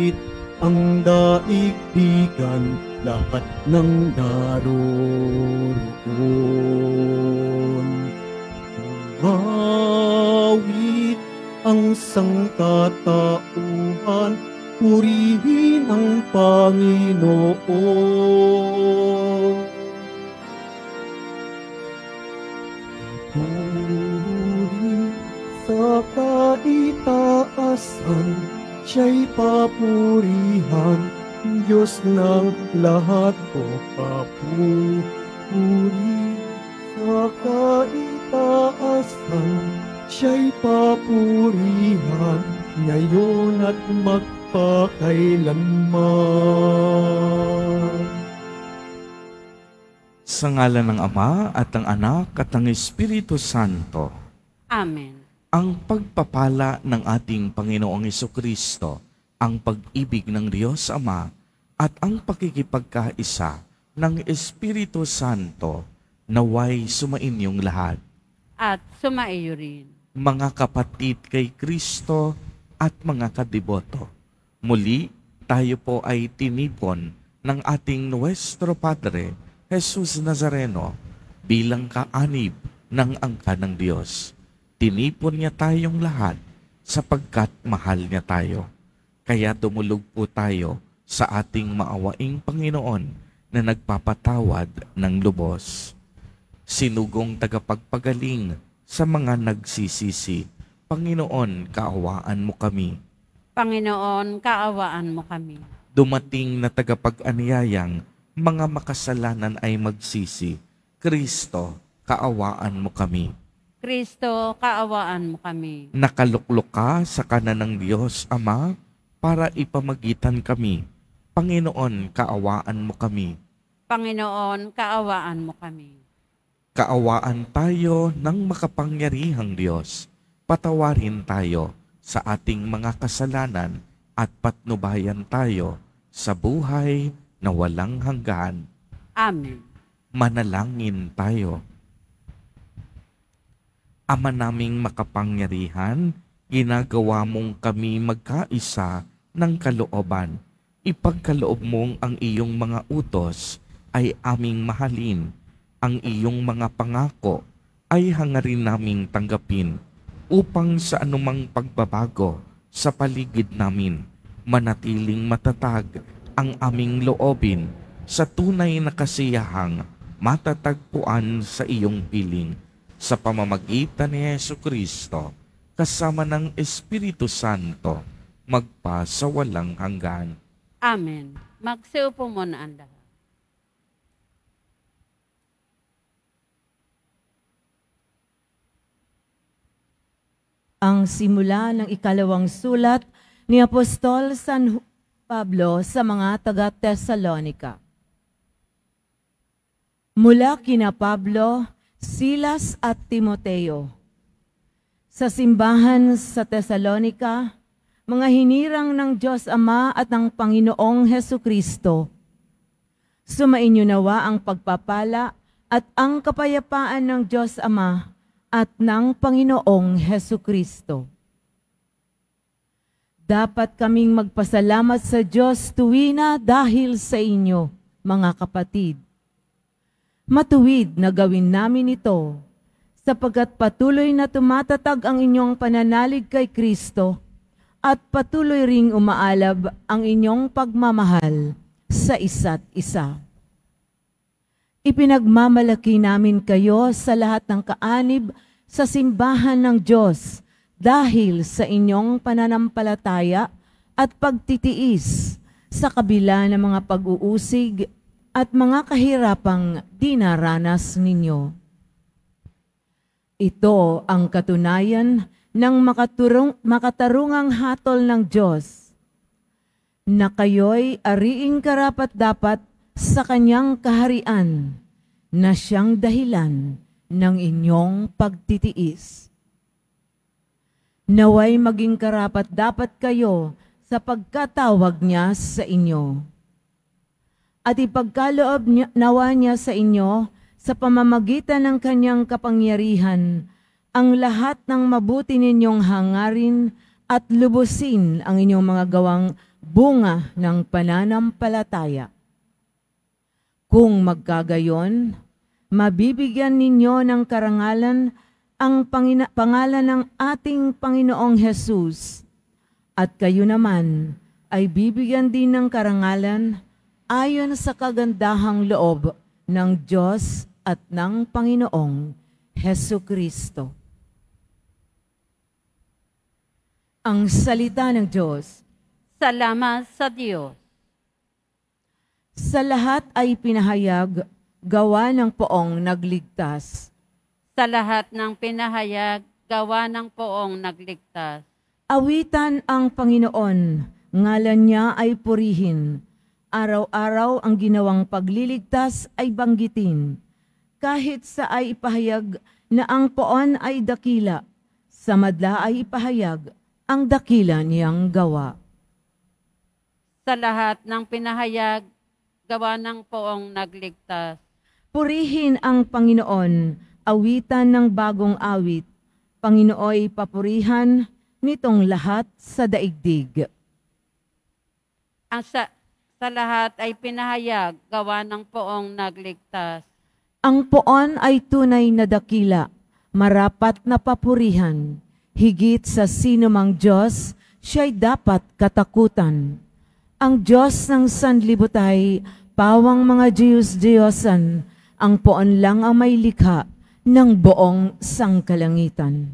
kahit ang daigdigan lahat ng naroon. Umawit ang sangkatauhan, purihin ang Panginoon. Puri sa kaitaasan, siya'y papurihan, Diyos ng lahat o papuri. Sa kaitaasan, siya'y papurihan, ngayon at magpakailanman. Sa ngala ng Ama at ng Anak at ng Espiritu Santo. Amen ang pagpapala ng ating Panginoong Iso Kristo, ang pag-ibig ng Diyos Ama, at ang pakikipagkaisa ng Espiritu Santo naway sumainyong lahat. At sumaiyo rin. Mga kapatid kay Kristo at mga kadiboto, muli tayo po ay tinipon ng ating Nuestro Padre, Jesus Nazareno, bilang kaanib ng angka ng Diyos Tinipon niya tayong lahat sapagkat mahal niya tayo. Kaya dumulog po tayo sa ating maawaing Panginoon na nagpapatawad ng lubos. Sinugong tagapagpagaling sa mga nagsisisi. Panginoon, kaawaan mo kami. Panginoon, kaawaan mo kami. Dumating na tagapag-anyayang, mga makasalanan ay magsisi. Kristo, kaawaan mo kami. Kristo, kaawaan mo kami. Nakaluklok ka sa kanan ng Diyos, Ama, para ipamagitan kami. Panginoon, kaawaan mo kami. Panginoon, kaawaan mo kami. Kaawaan tayo ng makapangyarihang Diyos. Patawarin tayo sa ating mga kasalanan at patnubayan tayo sa buhay na walang hanggan. Amen. Manalangin tayo. Ama naming makapangyarihan, ginagawa mong kami magkaisa ng kalooban. Ipagkaloob mong ang iyong mga utos ay aming mahalin. Ang iyong mga pangako ay hangarin naming tanggapin upang sa anumang pagbabago sa paligid namin, manatiling matatag ang aming loobin sa tunay na kasiyahang matatagpuan sa iyong piling sa pamamagitan ni Yesu Kristo kasama ng Espiritu Santo magpa sa walang hanggan. Amen. Magsiupo muna ang lahat. Ang simula ng ikalawang sulat ni Apostol San Pablo sa mga taga-Thessalonica. Mula kina Pablo, Silas at Timoteo. Sa simbahan sa Tesalonika, mga hinirang ng Diyos Ama at ng Panginoong Heso Kristo, sumainyo nawa ang pagpapala at ang kapayapaan ng Diyos Ama at ng Panginoong Heso Kristo. Dapat kaming magpasalamat sa Diyos tuwina dahil sa inyo, mga kapatid Matuwid na gawin namin ito sapagkat patuloy na tumatatag ang inyong pananalig kay Kristo at patuloy ring umaalab ang inyong pagmamahal sa isa't isa. Ipinagmamalaki namin kayo sa lahat ng kaanib sa simbahan ng Diyos dahil sa inyong pananampalataya at pagtitiis sa kabila ng mga pag-uusig at mga kahirapang dinaranas ninyo. Ito ang katunayan ng makaturong, makatarungang hatol ng Diyos na kayo'y ariing karapat dapat sa kanyang kaharian na siyang dahilan ng inyong pagtitiis. Naway maging karapat dapat kayo sa pagkatawag niya sa inyo at ipagkaloob niya, nawa niya sa inyo sa pamamagitan ng kanyang kapangyarihan ang lahat ng mabuti ninyong hangarin at lubusin ang inyong mga gawang bunga ng pananampalataya. Kung magkagayon, mabibigyan ninyo ng karangalan ang pangalan ng ating Panginoong Hesus at kayo naman ay bibigyan din ng karangalan ayon sa kagandahang loob ng Diyos at ng Panginoong Heso Kristo. Ang salita ng Diyos. Salamat sa Diyos. Sa lahat ay pinahayag gawa ng poong nagligtas. Sa lahat ng pinahayag gawa ng poong nagligtas. Awitan ang Panginoon, ngalan niya ay purihin Araw-araw ang ginawang pagliligtas ay banggitin, kahit sa ay ipahayag na ang poon ay dakila, sa madla ay ipahayag ang dakila niyang gawa. Sa lahat ng pinahayag, gawa ng poong nagligtas. Purihin ang Panginoon, awitan ng bagong awit, Panginooy papurihan nitong lahat sa daigdig. Ang sa sa lahat ay pinahayag gawa ng poong nagligtas. Ang poon ay tunay na dakila, marapat na papurihan. Higit sa sinumang Diyos, siya'y dapat katakutan. Ang Diyos ng sanlibutay, pawang mga Diyos-Diyosan, ang poon lang ang may likha ng buong sangkalangitan.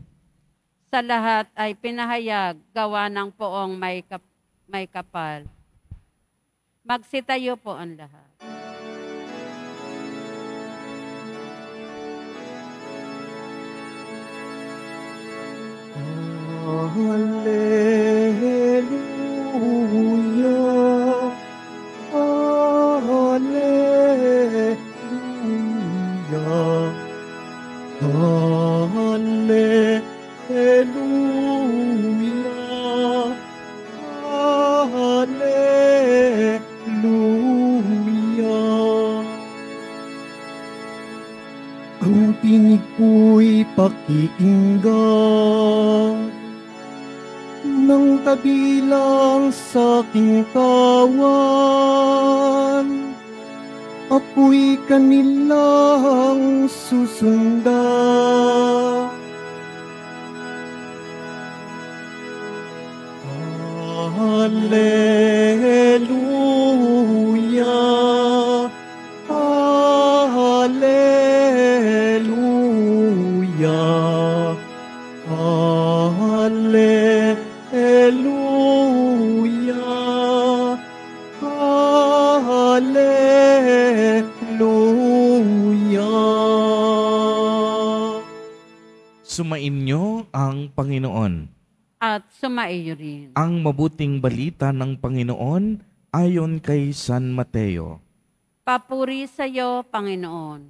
Sa lahat ay pinahayag gawa ng poong may, kap- may kapal. Magsitayo po ang lahat. Hallelujah, Hallelujah, Hallelujah. pakikinggan ng tabilang sa aking tawan ako'y kanilang susunda. Hallelujah. Sumaiyo rin. Ang mabuting balita ng Panginoon ayon kay San Mateo. Papuri sa iyo, Panginoon.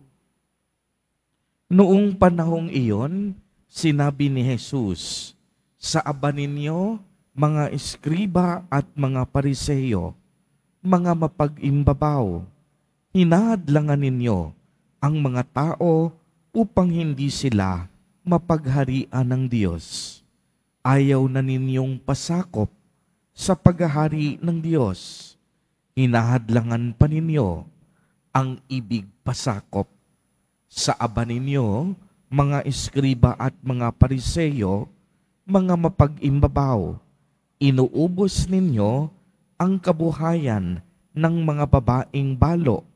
Noong panahong iyon, sinabi ni Jesus, Sa aban ninyo, mga eskriba at mga pariseyo, mga mapag-imbabaw, hinahadlangan ninyo ang mga tao upang hindi sila mapagharian ng Diyos ayaw na ninyong pasakop sa paghahari ng Diyos. Hinahadlangan pa ninyo ang ibig pasakop. Sa aba ninyo, mga eskriba at mga pariseyo, mga mapag-imbabaw, inuubos ninyo ang kabuhayan ng mga babaeng balo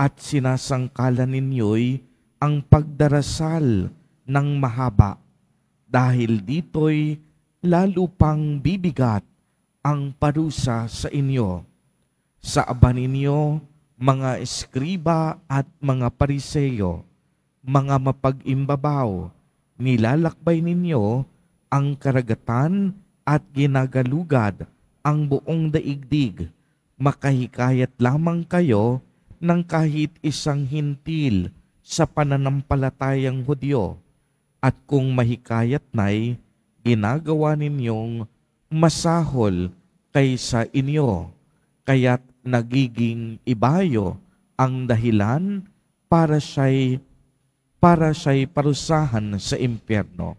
at sinasangkala ninyo'y ang pagdarasal ng mahaba dahil dito'y lalo pang bibigat ang parusa sa inyo. Sa aba ninyo, mga eskriba at mga pariseyo, mga mapag-imbabaw, nilalakbay ninyo ang karagatan at ginagalugad ang buong daigdig. Makahikayat lamang kayo ng kahit isang hintil sa pananampalatayang Hudyo. At kung mahikayat na'y ginagawa ninyong masahol kaysa inyo, kaya't nagiging ibayo ang dahilan para siya'y para siya'y parusahan sa impyerno.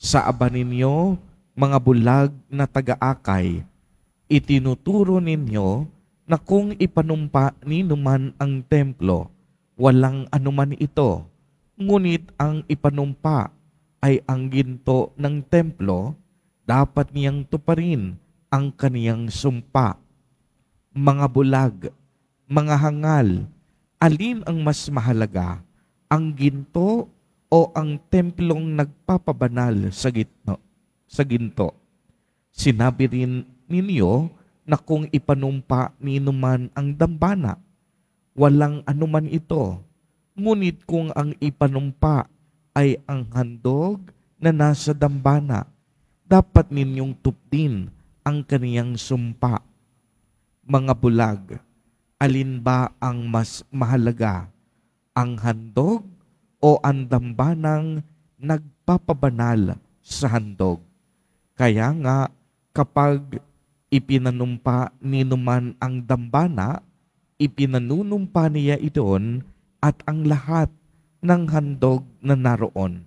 Sa aban ninyo, mga bulag na taga-akay, itinuturo ninyo na kung ipanumpa ninuman ang templo, walang anuman ito, ngunit ang ipanumpa ay ang ginto ng templo, dapat niyang tuparin ang kaniyang sumpa. Mga bulag, mga hangal, alin ang mas mahalaga? Ang ginto o ang templong nagpapabanal sa gitno? Sa ginto. Sinabi rin ninyo na kung ipanumpa nino man ang dambana, walang anuman ito. Ngunit kung ang ipanumpa ay ang handog na nasa dambana. Dapat ninyong tupdin ang kaniyang sumpa. Mga bulag, alin ba ang mas mahalaga? Ang handog o ang dambanang nagpapabanal sa handog? Kaya nga, kapag ipinanumpa ni naman ang dambana, ipinanunumpa niya iyon at ang lahat ng handog na naroon.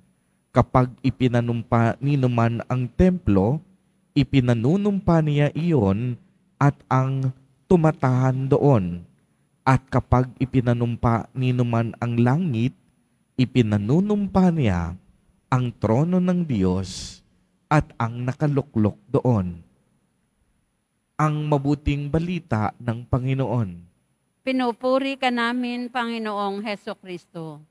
Kapag ipinanumpa ni naman ang templo, ipinanunumpa niya iyon at ang tumatahan doon. At kapag ipinanumpa ni naman ang langit, ipinanunumpa niya ang trono ng Diyos at ang nakaluklok doon. Ang mabuting balita ng Panginoon. Pinupuri ka namin, Panginoong Heso Kristo.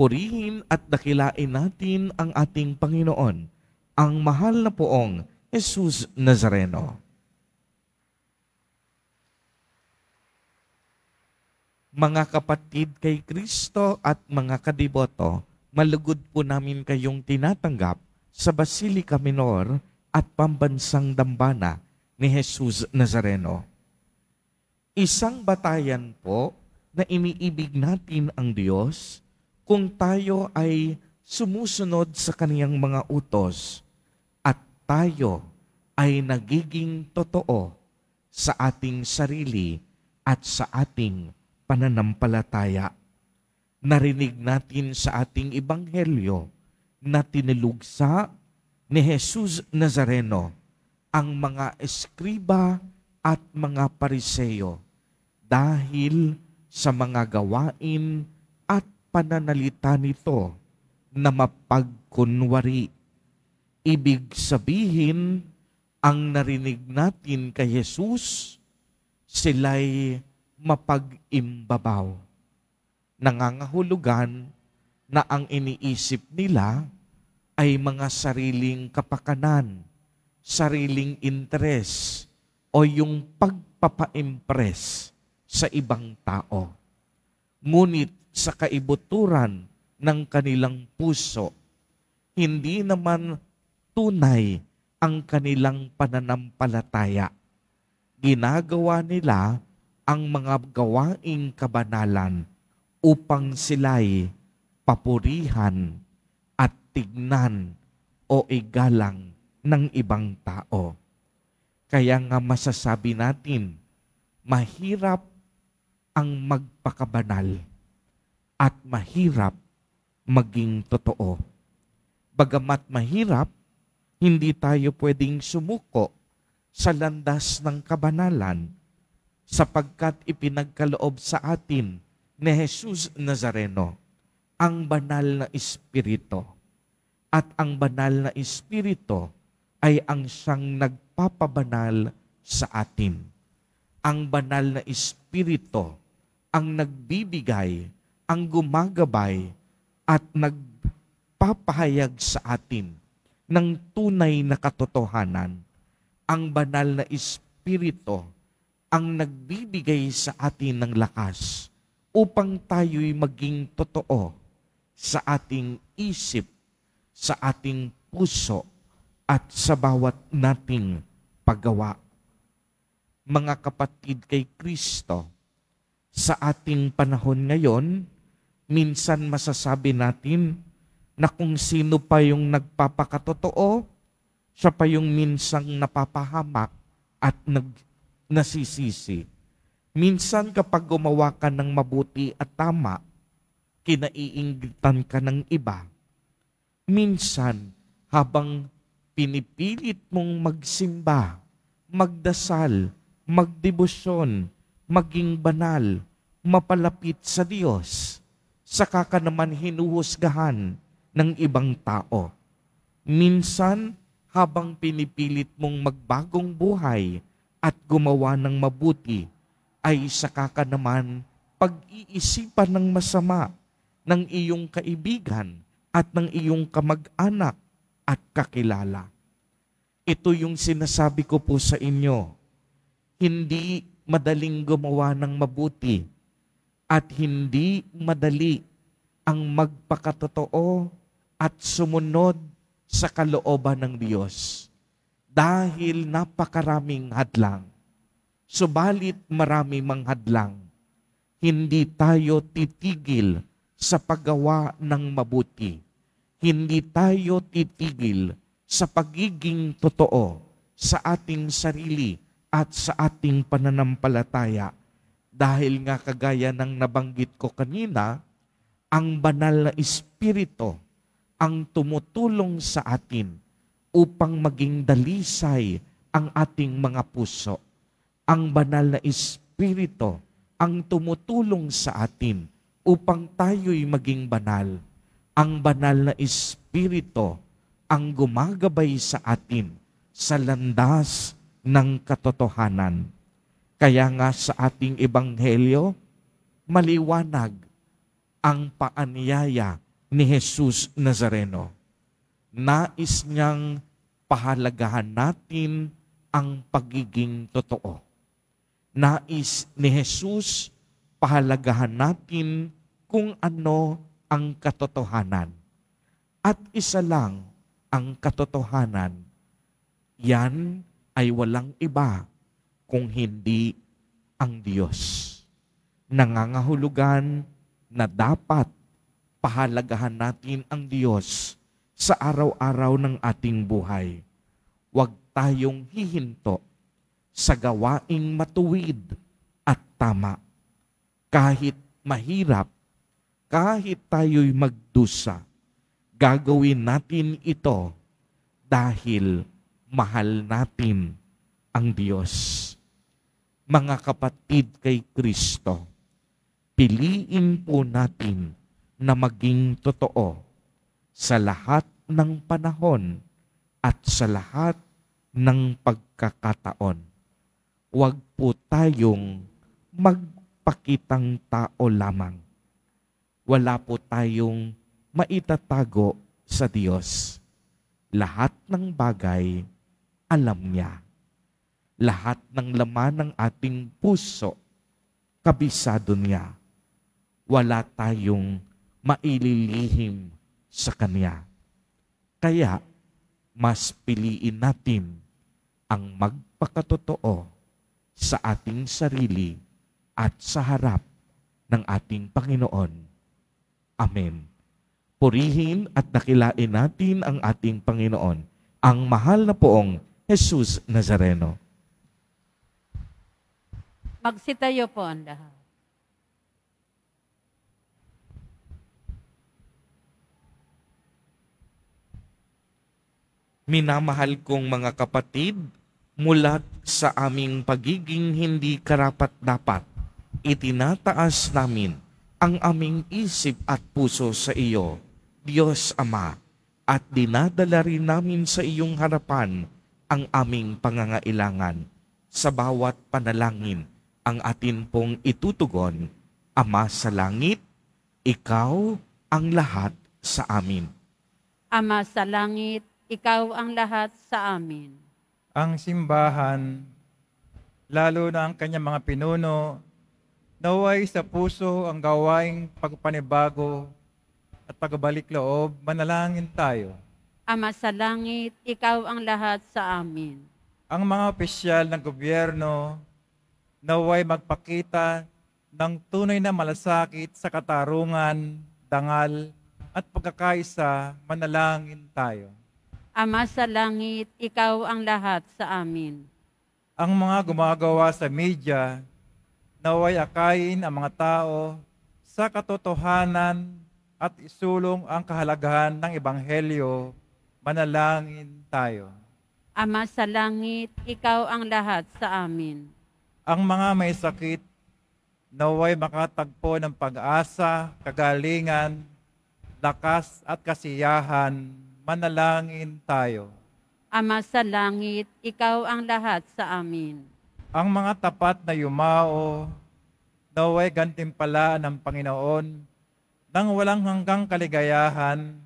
Purihin at dakilain natin ang ating Panginoon, ang mahal na poong Jesus Nazareno. Mga kapatid kay Kristo at mga kadiboto, malugod po namin kayong tinatanggap sa Basilica Minor at Pambansang Dambana ni Jesus Nazareno. Isang batayan po na iniibig natin ang Diyos kung tayo ay sumusunod sa kaniyang mga utos at tayo ay nagiging totoo sa ating sarili at sa ating pananampalataya. Narinig natin sa ating ibanghelyo na tinilugsa ni Jesus Nazareno ang mga eskriba at mga pariseyo dahil sa mga gawain at pananalita nito na mapagkunwari. Ibig sabihin, ang narinig natin kay Jesus, sila'y mapag-imbabaw. Nangangahulugan na ang iniisip nila ay mga sariling kapakanan, sariling interes, o yung pagpapa-impress sa ibang tao. Ngunit sa kaibuturan ng kanilang puso. Hindi naman tunay ang kanilang pananampalataya. Ginagawa nila ang mga gawaing kabanalan upang sila'y papurihan at tignan o igalang ng ibang tao. Kaya nga masasabi natin, mahirap ang magpakabanal at mahirap maging totoo. Bagamat mahirap, hindi tayo pwedeng sumuko sa landas ng kabanalan sapagkat ipinagkaloob sa atin ni Jesus Nazareno ang banal na Espiritu. At ang banal na Espiritu ay ang siyang nagpapabanal sa atin. Ang banal na Espiritu ang nagbibigay ang gumagabay at nagpapahayag sa atin ng tunay na katotohanan, ang banal na Espiritu ang nagbibigay sa atin ng lakas upang tayo'y maging totoo sa ating isip, sa ating puso, at sa bawat nating paggawa. Mga kapatid kay Kristo, sa ating panahon ngayon, minsan masasabi natin na kung sino pa yung nagpapakatotoo, siya pa yung minsang napapahamak at nag, nasisisi. Minsan kapag gumawa ka ng mabuti at tama, kinaiingitan ka ng iba. Minsan, habang pinipilit mong magsimba, magdasal, magdebosyon, maging banal, mapalapit sa Diyos, saka ka naman hinuhusgahan ng ibang tao. Minsan, habang pinipilit mong magbagong buhay at gumawa ng mabuti, ay saka ka naman pag-iisipan ng masama ng iyong kaibigan at ng iyong kamag-anak at kakilala. Ito yung sinasabi ko po sa inyo. Hindi madaling gumawa ng mabuti at hindi madali ang magpakatotoo at sumunod sa kalooban ng Diyos dahil napakaraming hadlang. Subalit marami mang hadlang, hindi tayo titigil sa paggawa ng mabuti. Hindi tayo titigil sa pagiging totoo sa ating sarili at sa ating pananampalataya dahil nga kagaya ng nabanggit ko kanina, ang banal na Espiritu ang tumutulong sa atin upang maging dalisay ang ating mga puso. Ang banal na Espiritu ang tumutulong sa atin upang tayo'y maging banal. Ang banal na Espiritu ang gumagabay sa atin sa landas ng katotohanan. Kaya nga sa ating ebanghelyo, maliwanag ang paanyaya ni Jesus Nazareno. Nais niyang pahalagahan natin ang pagiging totoo. Nais ni Jesus pahalagahan natin kung ano ang katotohanan. At isa lang ang katotohanan. Yan ay walang iba kung hindi ang Diyos. Nangangahulugan na dapat pahalagahan natin ang Diyos sa araw-araw ng ating buhay. Huwag tayong hihinto sa gawaing matuwid at tama. Kahit mahirap, kahit tayo'y magdusa, gagawin natin ito dahil mahal natin ang Diyos mga kapatid kay Kristo, piliin po natin na maging totoo sa lahat ng panahon at sa lahat ng pagkakataon. Huwag po tayong magpakitang tao lamang. Wala po tayong maitatago sa Diyos. Lahat ng bagay alam niya lahat ng laman ng ating puso, kabisado niya. Wala tayong maililihim sa Kanya. Kaya, mas piliin natin ang magpakatotoo sa ating sarili at sa harap ng ating Panginoon. Amen. Purihin at nakilain natin ang ating Panginoon, ang mahal na poong Jesus Nazareno. Magsitayo po ang lahat. Minamahal kong mga kapatid, mulat sa aming pagiging hindi karapat-dapat, itinataas namin ang aming isip at puso sa iyo, Diyos Ama, at dinadala rin namin sa iyong harapan ang aming pangangailangan sa bawat panalangin ang atin pong itutugon, Ama sa Langit, Ikaw ang lahat sa amin. Ama sa Langit, Ikaw ang lahat sa amin. Ang simbahan, lalo na ang kanyang mga pinuno, naway sa puso ang gawaing pagpanibago at pagbalik loob, manalangin tayo. Ama sa langit, ikaw ang lahat sa amin. Ang mga opisyal ng gobyerno, naway magpakita ng tunay na malasakit sa katarungan, dangal, at pagkakaisa, manalangin tayo. Ama sa langit, ikaw ang lahat sa amin. Ang mga gumagawa sa media, naway akayin ang mga tao sa katotohanan at isulong ang kahalagahan ng Ebanghelyo, manalangin tayo. Ama sa langit, ikaw ang lahat sa amin ang mga may sakit naway makatagpo ng pag-asa, kagalingan, lakas at kasiyahan, manalangin tayo. Ama sa langit, ikaw ang lahat sa amin. Ang mga tapat na yumao, naway gantimpalaan ng Panginoon nang walang hanggang kaligayahan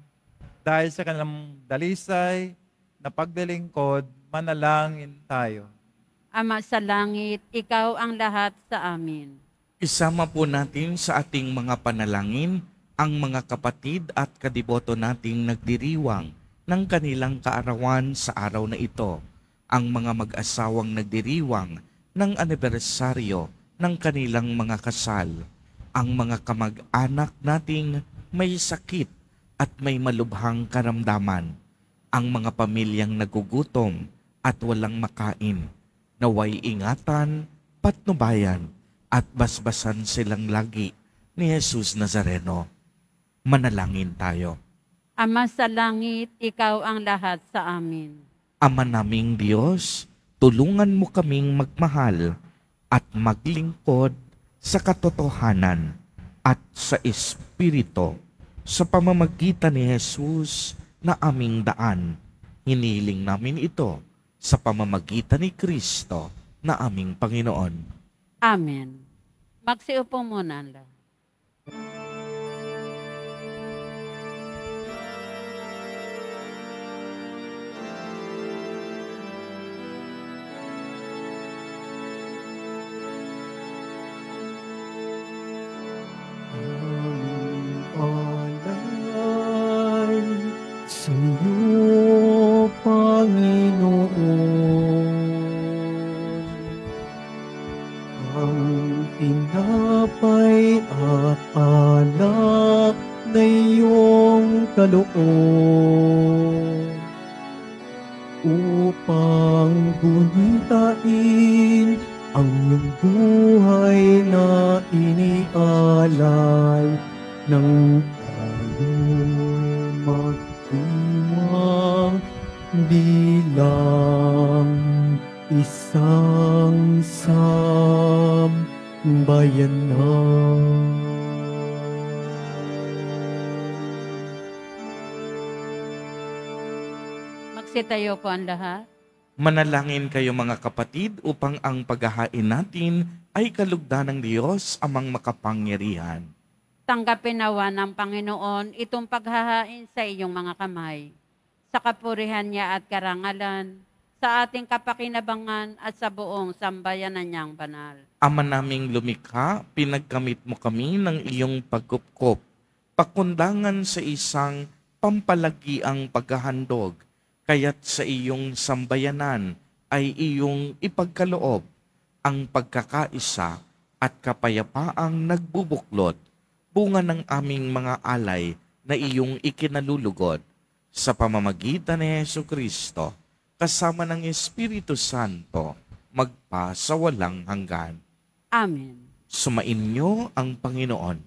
dahil sa kanilang dalisay na pagdilingkod, manalangin tayo. Ama sa langit, ikaw ang lahat sa amin. Isama po natin sa ating mga panalangin ang mga kapatid at kadiboto nating nagdiriwang ng kanilang kaarawan sa araw na ito, ang mga mag-asawang nagdiriwang ng anibersaryo ng kanilang mga kasal, ang mga kamag-anak nating may sakit at may malubhang karamdaman, ang mga pamilyang nagugutom at walang makain, naway ingatan, patnubayan, at basbasan silang lagi ni Jesus Nazareno. Manalangin tayo. Ama sa langit, ikaw ang lahat sa amin. Ama naming Diyos, tulungan mo kaming magmahal at maglingkod sa katotohanan at sa Espiritu sa pamamagitan ni Jesus na aming daan. Hiniling namin ito sa pamamagitan ni Kristo na aming Panginoon. Amen. Magsiupo muna. Allah. kaloob. po ang lahat. Manalangin kayo mga kapatid upang ang paghahain natin ay kalugda ng Diyos amang makapangyarihan. Tanggapin nawa ng Panginoon itong paghahain sa iyong mga kamay, sa kapurihan niya at karangalan, sa ating kapakinabangan at sa buong sambayanan niyang banal. Ama naming lumikha, pinagkamit mo kami ng iyong pagkupkop, pakundangan sa isang pampalagi ang paghahandog kaya't sa iyong sambayanan ay iyong ipagkaloob ang pagkakaisa at kapayapaang nagbubuklod, bunga ng aming mga alay na iyong ikinalulugod sa pamamagitan ni Yesu Kristo kasama ng Espiritu Santo magpa sa walang hanggan. Amen. Sumainyo ang Panginoon.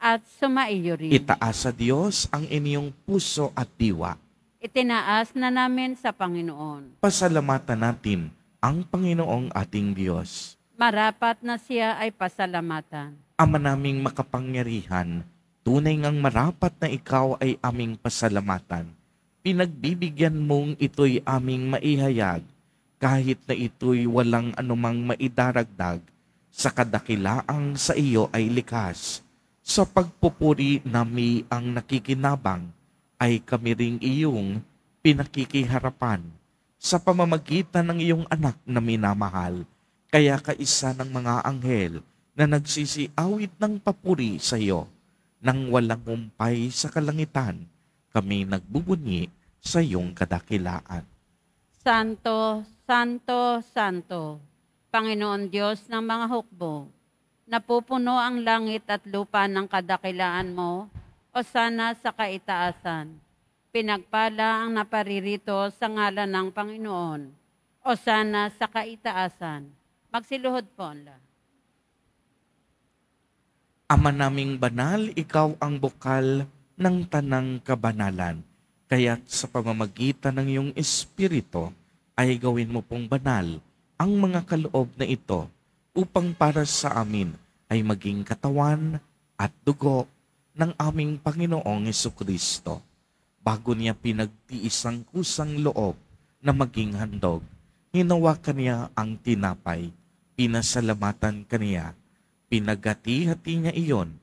At sumaiyo rin. Itaas sa Diyos ang inyong puso at diwa itinaas na namin sa Panginoon. Pasalamatan natin ang Panginoong ating Diyos. Marapat na siya ay pasalamatan. Ama naming makapangyarihan, tunay ngang marapat na ikaw ay aming pasalamatan. Pinagbibigyan mong ito'y aming maihayag, kahit na ito'y walang anumang maidaragdag, sa kadakilaang sa iyo ay likas, sa pagpupuri nami ang nakikinabang, ay kami ring iyong pinakikiharapan sa pamamagitan ng iyong anak na minamahal. Kaya kaisa ng mga anghel na nagsisiawit ng papuri sa iyo nang walang umpay sa kalangitan. Kami nagbubunyi sa iyong kadakilaan. Santo, Santo, Santo, Panginoon Diyos ng mga hukbo, napupuno ang langit at lupa ng kadakilaan mo o sana sa kaitaasan. Pinagpala ang naparirito sa ngalan ng Panginoon o sana sa kaitaasan. Magsiluhod po ang Ama naming banal, ikaw ang bukal ng tanang kabanalan. Kaya't sa pamamagitan ng iyong espiritu ay gawin mo pong banal ang mga kaloob na ito upang para sa amin ay maging katawan at dugo ng aming Panginoong Iso Kristo bago niya pinagtiis ang kusang loob na maging handog. Hinawa kaniya ang tinapay, pinasalamatan kaniya, pinagati-hati niya iyon,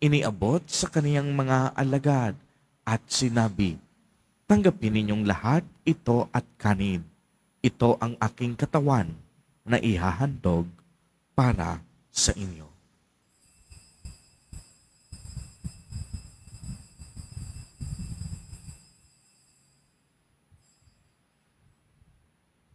iniabot sa kaniyang mga alagad at sinabi, Tanggapin ninyong lahat ito at kanin. Ito ang aking katawan na ihahandog para sa inyo.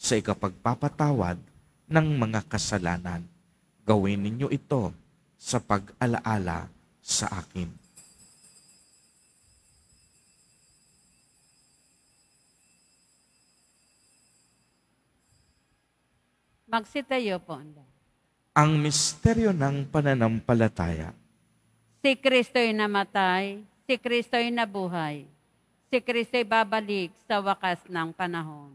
sa ikapagpapatawad ng mga kasalanan. Gawin ninyo ito sa pag-alaala sa akin. Magsitayo po. Ang misteryo ng pananampalataya. Si Kristo'y namatay, si Kristo'y nabuhay, si Kristo'y babalik sa wakas ng panahon.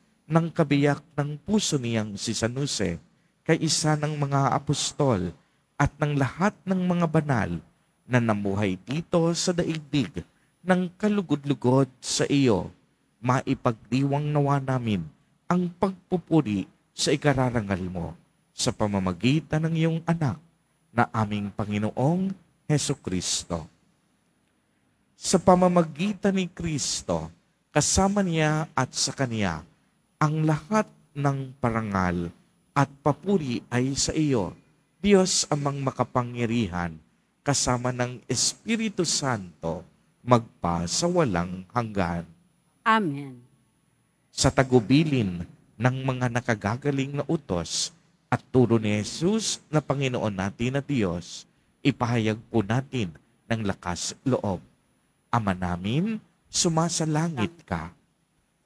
ng kabiyak ng puso niyang si San Jose kay isa ng mga apostol at ng lahat ng mga banal na namuhay dito sa daigdig ng kalugod-lugod sa iyo. Maipagdiwang nawa namin ang pagpupuri sa ikararangal mo sa pamamagitan ng iyong anak na aming Panginoong Heso Kristo. Sa pamamagitan ni Kristo, kasama niya at sa Kanya, ang lahat ng parangal at papuri ay sa iyo, Diyos amang makapangyarihan, kasama ng Espiritu Santo, magpa sa walang hanggan. Amen. Sa tagubilin ng mga nakagagaling na utos at turo ni Jesus na Panginoon natin na Diyos, ipahayag po natin ng lakas loob. Ama namin, sumasalangit ka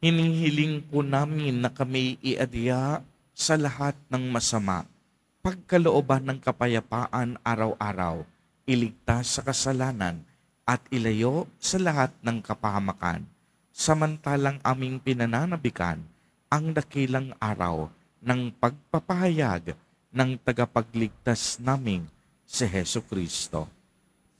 hinihiling po namin na kami iadya sa lahat ng masama, pagkalooban ng kapayapaan araw-araw, iligtas sa kasalanan, at ilayo sa lahat ng kapahamakan, samantalang aming pinananabikan ang dakilang araw ng pagpapahayag ng tagapagligtas naming si Heso Kristo.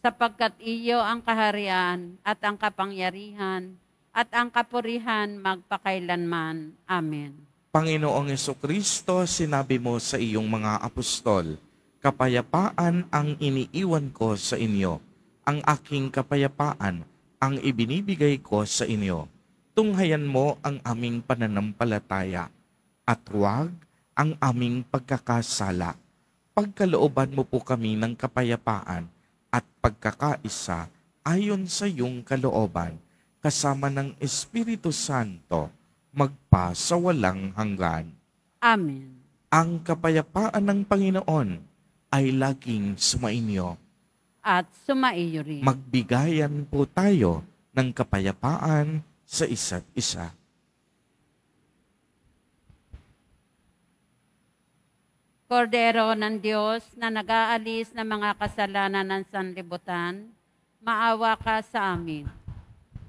Sapagkat iyo ang kaharian at ang kapangyarihan at ang kapurihan magpakailanman. Amen. Panginoong Kristo, sinabi mo sa iyong mga apostol, Kapayapaan ang iniiwan ko sa inyo, ang aking kapayapaan ang ibinibigay ko sa inyo. Tunghayan mo ang aming pananampalataya at huwag ang aming pagkakasala. Pagkalooban mo po kami ng kapayapaan at pagkakaisa ayon sa iyong kalooban kasama ng Espiritu Santo, magpa sa walang hanggan. Amen. Ang kapayapaan ng Panginoon ay laging sumainyo. At sumaiyo rin. Magbigayan po tayo ng kapayapaan sa isa't isa. Kordero ng Diyos na nag-aalis ng mga kasalanan ng sanlibutan, maawa ka sa amin.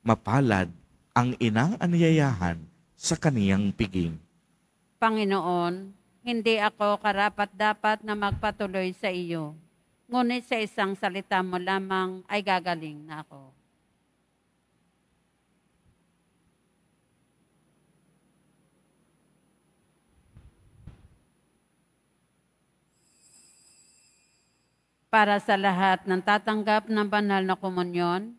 mapalad ang inang anyayahan sa kaniyang piging. Panginoon, hindi ako karapat-dapat na magpatuloy sa iyo, ngunit sa isang salita mo lamang ay gagaling na ako. Para sa lahat ng tatanggap ng banal na komunyon,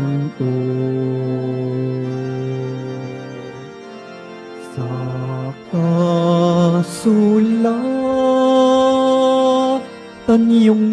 kanto sa kasulatan yung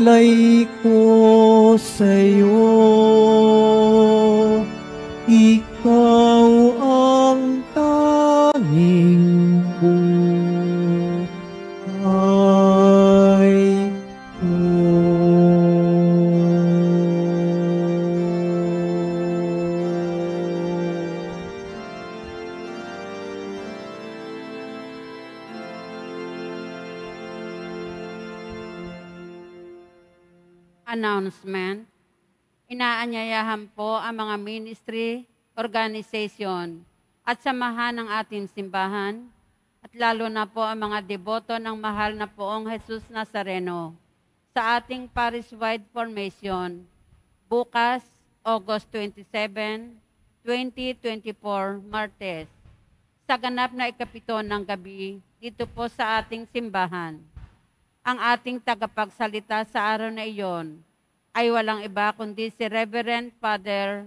alay ko sa'yo. announcement, inaanyayahan po ang mga ministry, organization, at samahan ng ating simbahan, at lalo na po ang mga deboto ng mahal na poong Jesus Nazareno sa ating parish-wide formation bukas, August 27, 2024, Martes, sa ganap na ikapito ng gabi dito po sa ating simbahan. Ang ating tagapagsalita sa araw na iyon ay walang iba kundi si Reverend Father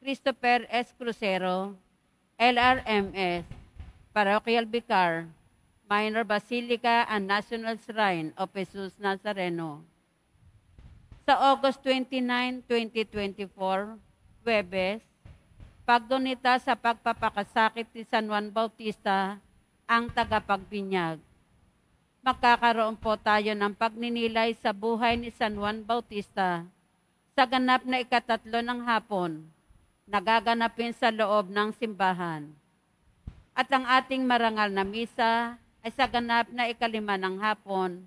Christopher S. Crucero, LRMS, Parochial Vicar, Minor Basilica and National Shrine of Jesus Nazareno. Sa August 29, 2024, Webes, pagdonita sa pagpapakasakit ni San Juan Bautista ang tagapagbinyag magkakaroon po tayo ng pagninilay sa buhay ni San Juan Bautista sa ganap na ikatatlo ng hapon, nagaganapin sa loob ng simbahan. At ang ating marangal na misa ay sa ganap na ikalima ng hapon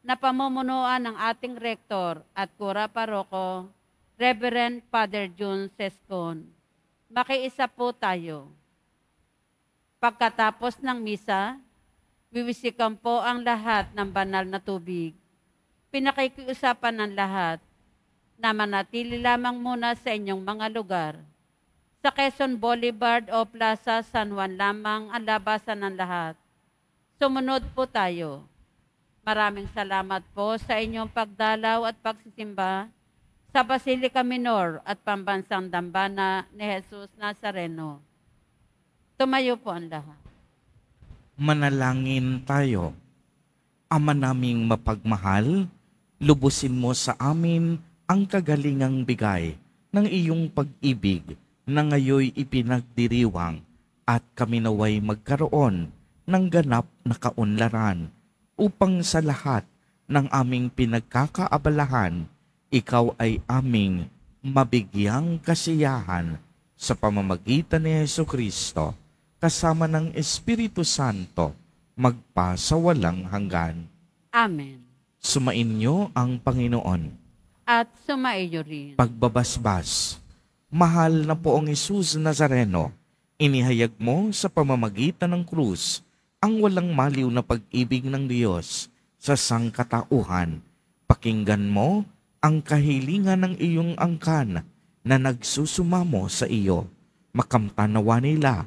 na pamumunuan ng ating rektor at kura paroko, Reverend Father June Sescon. Makiisa po tayo. Pagkatapos ng misa, Wiwisikan po ang lahat ng banal na tubig. Pinakikiusapan ng lahat na manatili lamang muna sa inyong mga lugar. Sa Quezon Boulevard o Plaza San Juan lamang ang labasan ng lahat. Sumunod po tayo. Maraming salamat po sa inyong pagdalaw at pagsisimba sa Basilica Minor at Pambansang Dambana ni Jesus Nazareno. Tumayo po ang lahat manalangin tayo. Ama naming mapagmahal, lubusin mo sa amin ang kagalingang bigay ng iyong pag-ibig na ngayoy ipinagdiriwang at kami naway magkaroon ng ganap na kaunlaran upang sa lahat ng aming pinagkakaabalahan, ikaw ay aming mabigyang kasiyahan sa pamamagitan ni Yesu Kristo kasama ng Espiritu Santo, magpa sa walang hanggan. Amen. Sumainyo ang Panginoon. At sumaiyo rin. Pagbabasbas, mahal na poong Isus Nazareno, inihayag mo sa pamamagitan ng krus ang walang maliw na pag-ibig ng Diyos sa sangkatauhan. Pakinggan mo ang kahilingan ng iyong angkan na nagsusumamo sa iyo. Makamtanawa nila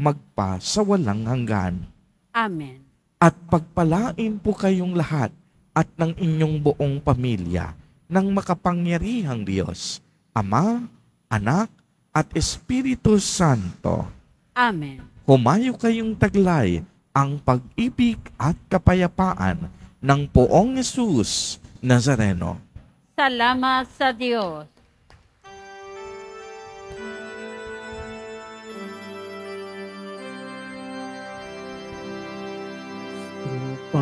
magpa sa walang hanggan. Amen. At pagpalain po kayong lahat at ng inyong buong pamilya ng makapangyarihang Diyos, Ama, Anak, at Espiritu Santo. Amen. Humayo kayong taglay ang pag-ibig at kapayapaan ng poong Yesus Nazareno. Salamat sa Diyos.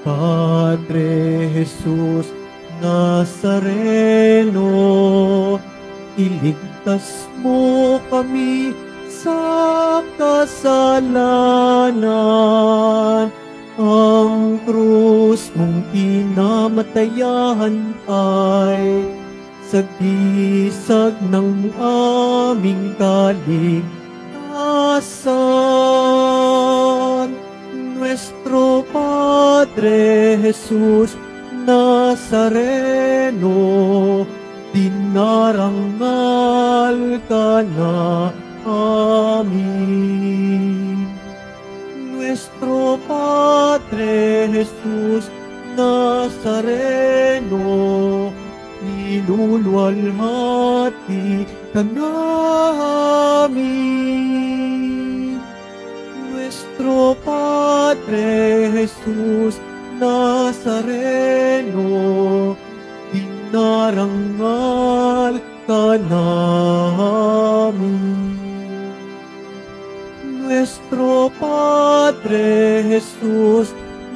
Padre Jesus Nazareno, iligtas mo kami sa kasalanan. Ang krus mong pinamatayahan ay sagisag ng aming kaligtasan nuestro Padre Jesús Nazareno, dinarangal ka na amin. Nuestro Padre Jesús Nazareno, nilulwalhati ka namin. nuestro Padre Jesús Nazareno, dinarangal kanami. Nuestro Padre Jesús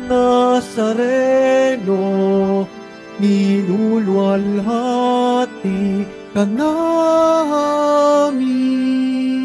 Nazareno, nilulualhati ka kanami.